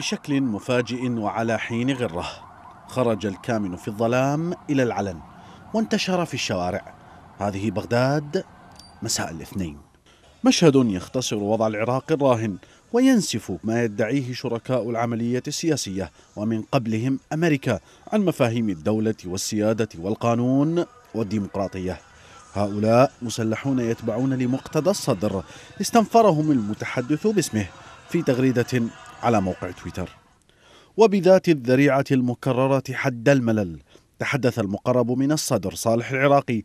بشكل مفاجئ وعلى حين غره خرج الكامن في الظلام إلى العلن وانتشر في الشوارع هذه بغداد مساء الاثنين مشهد يختصر وضع العراق الراهن وينسف ما يدعيه شركاء العملية السياسية ومن قبلهم أمريكا عن مفاهيم الدولة والسيادة والقانون والديمقراطية هؤلاء مسلحون يتبعون لمقتضى الصدر استنفرهم المتحدث باسمه في تغريدة على موقع تويتر وبذات الذريعة المكررة حد الملل تحدث المقرب من الصدر صالح العراقي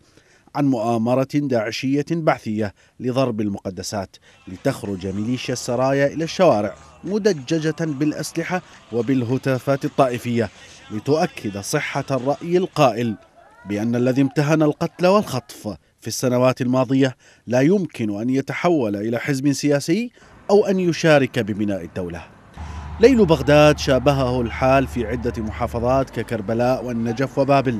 عن مؤامرة داعشية بعثية لضرب المقدسات لتخرج ميليشيا السرايا إلى الشوارع مدججة بالأسلحة وبالهتافات الطائفية لتؤكد صحة الرأي القائل بأن الذي امتهن القتل والخطف في السنوات الماضية لا يمكن أن يتحول إلى حزب سياسي أو أن يشارك ببناء الدولة ليل بغداد شابهه الحال في عدة محافظات ككربلاء والنجف وبابل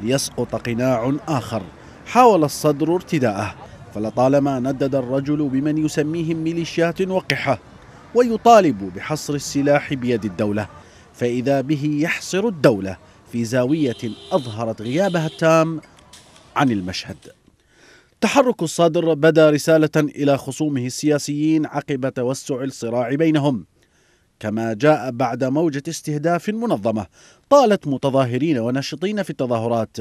ليسقط قناع آخر حاول الصدر ارتداءه فلطالما ندد الرجل بمن يسميهم ميليشيات وقحة ويطالب بحصر السلاح بيد الدولة فإذا به يحصر الدولة في زاوية أظهرت غيابها التام عن المشهد تحرك الصدر بدا رسالة إلى خصومه السياسيين عقب توسع الصراع بينهم كما جاء بعد موجة استهداف منظمة طالت متظاهرين وناشطين في التظاهرات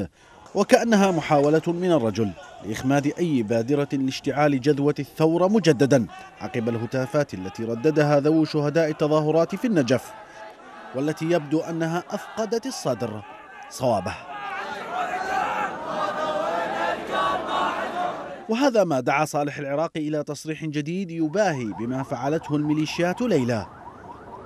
وكأنها محاولة من الرجل لإخماد أي بادرة لاشتعال جذوة الثورة مجددا عقب الهتافات التي رددها ذو شهداء التظاهرات في النجف والتي يبدو أنها أفقدت الصدر صوابه وهذا ما دعا صالح العراقي إلى تصريح جديد يباهي بما فعلته الميليشيات ليلى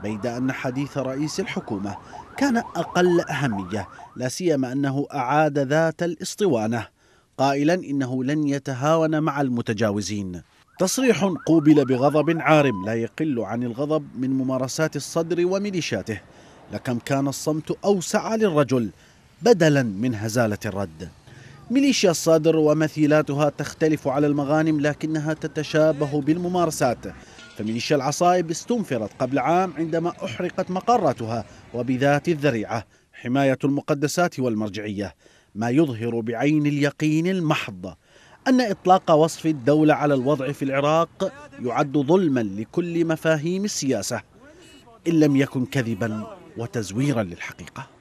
بيد أن حديث رئيس الحكومة كان أقل أهمية لا سيما أنه أعاد ذات الإسطوانة قائلا إنه لن يتهاون مع المتجاوزين تصريح قوبل بغضب عارم لا يقل عن الغضب من ممارسات الصدر وميليشاته لكم كان الصمت أوسع للرجل بدلا من هزالة الرد ميليشيا الصدر ومثيلاتها تختلف على المغانم لكنها تتشابه بالممارسات فميليشيا العصائب استنفرت قبل عام عندما أحرقت مقراتها وبذات الذريعة حماية المقدسات والمرجعية ما يظهر بعين اليقين المحض أن إطلاق وصف الدولة على الوضع في العراق يعد ظلما لكل مفاهيم السياسة إن لم يكن كذبا وتزويرا للحقيقه